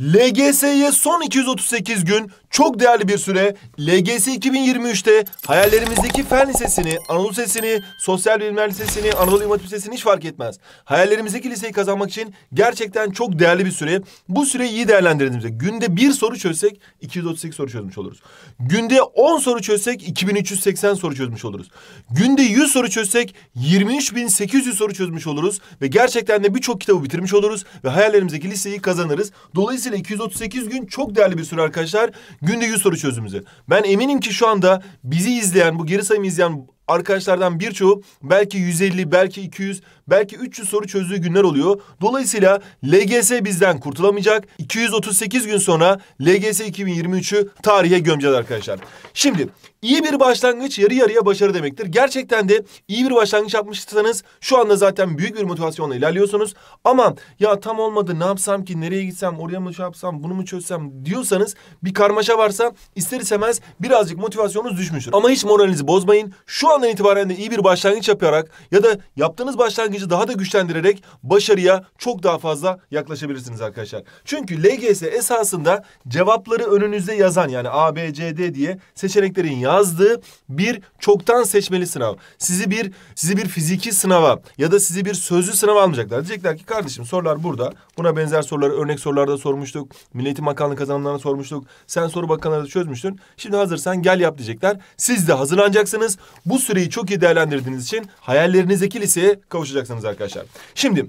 LGS'ye son 238 gün çok değerli bir süre. LGS 2023'te hayallerimizdeki fen lisesini, Anadolu Lisesi'ni, Sosyal Bilimler Lisesi'ni, Anadolu İmam Lisesi'ni hiç fark etmez. Hayallerimizdeki liseyi kazanmak için gerçekten çok değerli bir süre. Bu süreyi iyi değerlendirdiğimizde günde bir soru çözsek 238 soru çözmüş oluruz. Günde 10 soru çözsek 2380 soru çözmüş oluruz. Günde 100 soru çözsek 23800 soru çözmüş oluruz ve gerçekten de birçok kitabı bitirmiş oluruz ve hayallerimizdeki liseyi kazanırız. Dolayısıyla Dolayısıyla 238 gün çok değerli bir süre arkadaşlar. Günde 100 soru çözümüze Ben eminim ki şu anda bizi izleyen, bu geri sayımı izleyen arkadaşlardan birçoğu belki 150, belki 200, belki 300 soru çözdüğü günler oluyor. Dolayısıyla LGS bizden kurtulamayacak. 238 gün sonra LGS 2023'ü tarihe gömeceğiz arkadaşlar. Şimdi iyi bir başlangıç yarı yarıya başarı demektir. Gerçekten de iyi bir başlangıç yapmışsanız şu anda zaten büyük bir motivasyonla ilerliyorsunuz. Ama ya tam olmadı ne yapsam ki nereye gitsem oraya mı şey yapsam bunu mu çözsem diyorsanız bir karmaşa varsa ister istemez birazcık motivasyonunuz düşmüştür. Ama hiç moralinizi bozmayın. Şu andan itibaren de iyi bir başlangıç yaparak ya da yaptığınız başlangıç başlangıcı daha da güçlendirerek başarıya çok daha fazla yaklaşabilirsiniz arkadaşlar. Çünkü LGS esasında cevapları önünüzde yazan yani A, B, C, D diye seçeneklerin yazdığı bir çoktan seçmeli sınav. Sizi bir sizi bir fiziki sınava ya da sizi bir sözlü sınava almayacaklar. Diyecekler ki kardeşim sorular burada. Buna benzer soruları örnek sorularda sormuştuk. Milleti Bakanlığı kazananlarına sormuştuk. Sen soru bakanlarına çözmüştün. Şimdi hazırsan gel yap diyecekler. Siz de hazırlanacaksınız. Bu süreyi çok iyi değerlendirdiğiniz için hayallerinizdeki liseye kavuşacaksınız olacaksınız arkadaşlar. Şimdi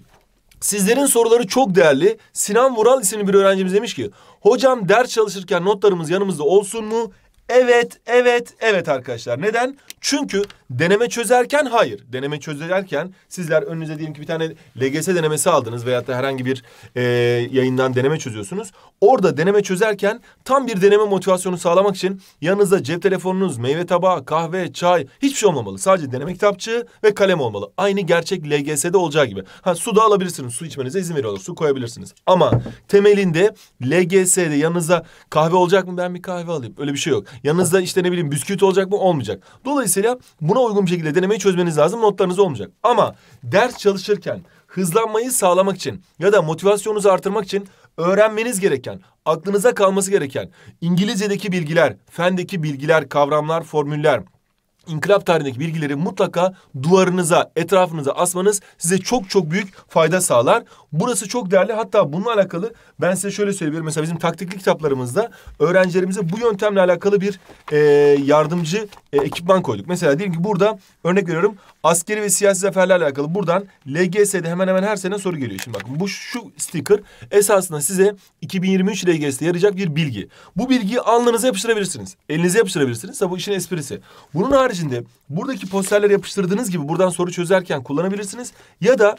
Sizlerin soruları çok değerli. Sinan Vural isimli bir öğrencimiz demiş ki... ...hocam ders çalışırken notlarımız yanımızda olsun mu? Evet, evet, evet arkadaşlar. Neden? Çünkü deneme çözerken hayır. Deneme çözerken sizler önünüze diyelim ki bir tane LGS denemesi aldınız veya da herhangi bir e, yayından deneme çözüyorsunuz. Orada deneme çözerken tam bir deneme motivasyonu sağlamak için yanınızda cep telefonunuz, meyve tabağı, kahve, çay hiçbir şey olmamalı. Sadece deneme kitapçığı ve kalem olmalı. Aynı gerçek LGS'de olacağı gibi. Ha su da alabilirsiniz. Su içmenize izin veriyorlar. Su koyabilirsiniz. Ama temelinde LGS'de yanınızda kahve olacak mı? Ben bir kahve alayım. Öyle bir şey yok. Yanınızda işte ne bileyim bisküvit olacak mı? Olmayacak. Dolayısıyla buna uygun bir şekilde denemeyi çözmeniz lazım. Notlarınız olmayacak. Ama ders çalışırken hızlanmayı sağlamak için ya da motivasyonunuzu artırmak için öğrenmeniz gereken, aklınıza kalması gereken İngilizce'deki bilgiler, fendeki bilgiler, kavramlar, formüller, İnkılap tarihindeki bilgileri mutlaka duvarınıza, etrafınıza asmanız size çok çok büyük fayda sağlar. Burası çok değerli. Hatta bununla alakalı ben size şöyle söyleyebilirim. Mesela bizim taktikli kitaplarımızda öğrencilerimize bu yöntemle alakalı bir e, yardımcı e, ekipman koyduk. Mesela diyelim ki burada örnek veriyorum askeri ve siyasi zaferlerle alakalı buradan LGS'de hemen hemen her sene soru geliyor. Şimdi bakın bu şu sticker esasında size 2023 LGS'de yarayacak bir bilgi. Bu bilgiyi alnınıza yapıştırabilirsiniz. Elinize yapıştırabilirsiniz. Tabi bu işin esprisi. Bunun harici haricinde buradaki posterler yapıştırdığınız gibi buradan soru çözerken kullanabilirsiniz. Ya da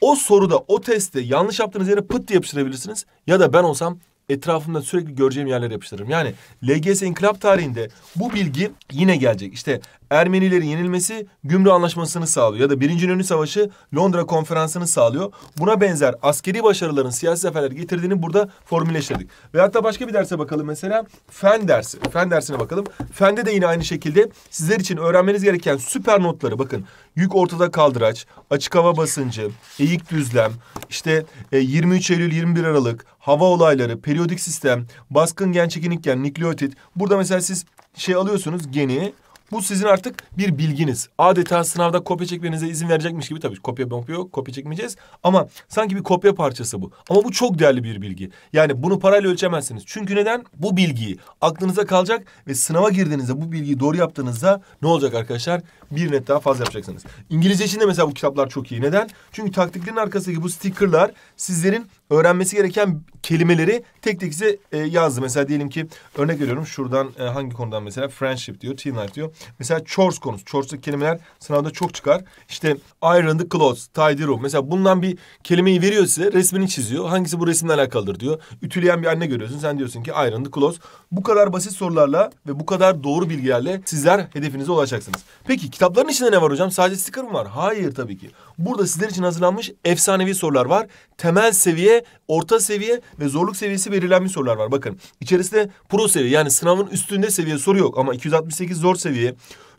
o soruda o testte yanlış yaptığınız yere pıt diye yapıştırabilirsiniz. Ya da ben olsam etrafımda sürekli göreceğim yerlere yapıştırırım. Yani LGS inkılap tarihinde bu bilgi yine gelecek. İşte Ermenilerin yenilmesi Gümrü Anlaşması'nı sağlıyor ya da Birinci Ünlü Savaşı Londra Konferansı'nı sağlıyor. Buna benzer askeri başarıların siyasi zaferler getirdiğini burada formülleştirdik. Ve hatta başka bir derse bakalım mesela fen dersi. Fen dersine bakalım. Fende de yine aynı şekilde sizler için öğrenmeniz gereken süper notları bakın yük ortada kaldıraç, açık hava basıncı, eğik düzlem, işte 23 e, Eylül 21 Aralık, hava olayları, periyodik sistem, baskın gen çekinlik gen, nükleotit. Burada mesela siz şey alıyorsunuz geni bu sizin artık bir bilginiz. Adeta sınavda kopya çekmenize izin verecekmiş gibi tabii kopya kopya yok kopya çekmeyeceğiz. Ama sanki bir kopya parçası bu. Ama bu çok değerli bir bilgi. Yani bunu parayla ölçemezsiniz. Çünkü neden? Bu bilgiyi aklınıza kalacak ve sınava girdiğinizde bu bilgiyi doğru yaptığınızda ne olacak arkadaşlar? Bir net daha fazla yapacaksınız. İngilizce için de mesela bu kitaplar çok iyi. Neden? Çünkü taktiklerin arkasındaki bu stickerlar sizlerin öğrenmesi gereken kelimeleri tek tek size e, yazdı. Mesela diyelim ki örnek veriyorum şuradan e, hangi konudan mesela friendship diyor, teen life diyor. Mesela chores konusu. Chores'taki kelimeler sınavda çok çıkar. İşte iron the clothes, tidy room. Mesela bundan bir kelimeyi veriyor size, resmini çiziyor. Hangisi bu resimle alakalıdır diyor. Ütüleyen bir anne görüyorsun. Sen diyorsun ki iron the clothes. Bu kadar basit sorularla ve bu kadar doğru bilgilerle sizler hedefinize ulaşacaksınız. Peki kitapların içinde ne var hocam? Sadece sticker mı var? Hayır tabii ki. Burada sizler için hazırlanmış efsanevi sorular var. Temel seviye orta seviye ve zorluk seviyesi belirlenmiş sorular var. Bakın içerisinde pro seviye yani sınavın üstünde seviye soru yok ama 268 zor seviye,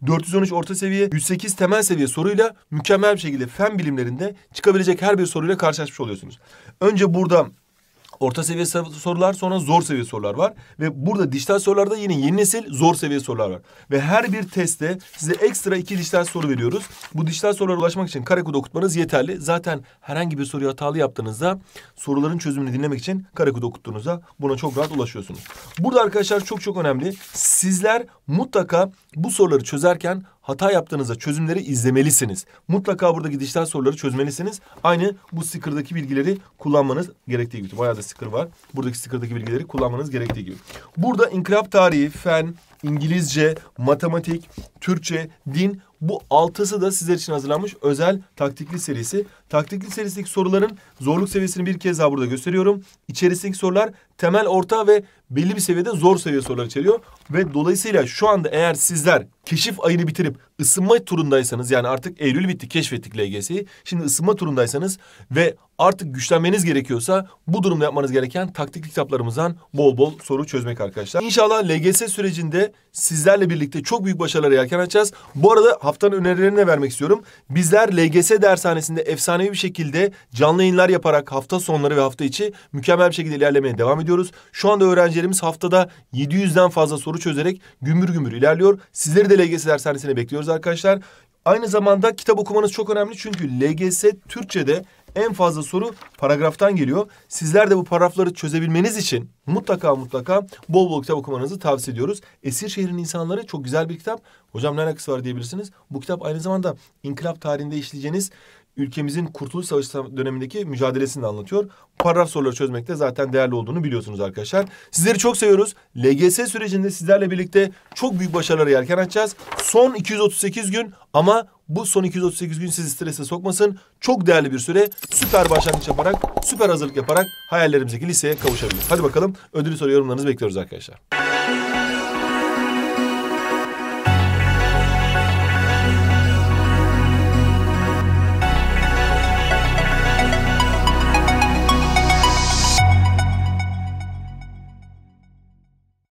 413 orta seviye, 108 temel seviye soruyla mükemmel bir şekilde fen bilimlerinde çıkabilecek her bir soruyla karşılaşmış oluyorsunuz. Önce burada Orta seviye sorular sonra zor seviye sorular var. Ve burada dijital sorularda yine yeni nesil zor seviye sorular var. Ve her bir teste size ekstra iki dijital soru veriyoruz. Bu dijital sorulara ulaşmak için karekod okutmanız yeterli. Zaten herhangi bir soruyu hatalı yaptığınızda soruların çözümünü dinlemek için karekod okuttuğunuzda buna çok rahat ulaşıyorsunuz. Burada arkadaşlar çok çok önemli. Sizler mutlaka bu soruları çözerken hata yaptığınızda çözümleri izlemelisiniz. Mutlaka buradaki dijital soruları çözmelisiniz. Aynı bu sticker'daki bilgileri kullanmanız gerektiği gibi. Bayağı da sticker var. Buradaki sticker'daki bilgileri kullanmanız gerektiği gibi. Burada inkılap tarihi, fen, İngilizce, matematik, Türkçe, din bu altısı da sizler için hazırlanmış özel taktikli serisi. Taktikli serisindeki soruların zorluk seviyesini bir kez daha burada gösteriyorum. İçerisindeki sorular temel, orta ve belli bir seviyede zor seviye sorular içeriyor. Ve dolayısıyla şu anda eğer sizler keşif ayını bitirip ısınma turundaysanız yani artık Eylül bitti keşfettik LGS'yi. Şimdi ısınma turundaysanız ve artık güçlenmeniz gerekiyorsa bu durumda yapmanız gereken taktik kitaplarımızdan bol bol soru çözmek arkadaşlar. İnşallah LGS sürecinde sizlerle birlikte çok büyük başarılar yelken açacağız. Bu arada haftanın önerilerini de vermek istiyorum. Bizler LGS dershanesinde efsane efsanevi bir şekilde canlı yayınlar yaparak hafta sonları ve hafta içi mükemmel bir şekilde ilerlemeye devam ediyoruz. Şu anda öğrencilerimiz haftada 700'den fazla soru çözerek gümbür gümbür ilerliyor. Sizleri de LGS dershanesine bekliyoruz arkadaşlar. Aynı zamanda kitap okumanız çok önemli çünkü LGS Türkçe'de en fazla soru paragraftan geliyor. Sizler de bu paragrafları çözebilmeniz için mutlaka mutlaka bol bol kitap okumanızı tavsiye ediyoruz. Esirşehir'in insanları çok güzel bir kitap. Hocam ne alakası var diyebilirsiniz. Bu kitap aynı zamanda inkılap tarihinde işleyeceğiniz ülkemizin Kurtuluş Savaşı dönemindeki mücadelesini anlatıyor. Paragraf soruları çözmekte de zaten değerli olduğunu biliyorsunuz arkadaşlar. Sizleri çok seviyoruz. LGS sürecinde sizlerle birlikte çok büyük başarılara yelken açacağız. Son 238 gün ama bu son 238 gün sizi strese sokmasın. Çok değerli bir süre. Süper başlangıç yaparak, süper hazırlık yaparak hayallerimizdeki liseye kavuşabiliriz. Hadi bakalım ödülü soru yorumlarınızı bekliyoruz arkadaşlar.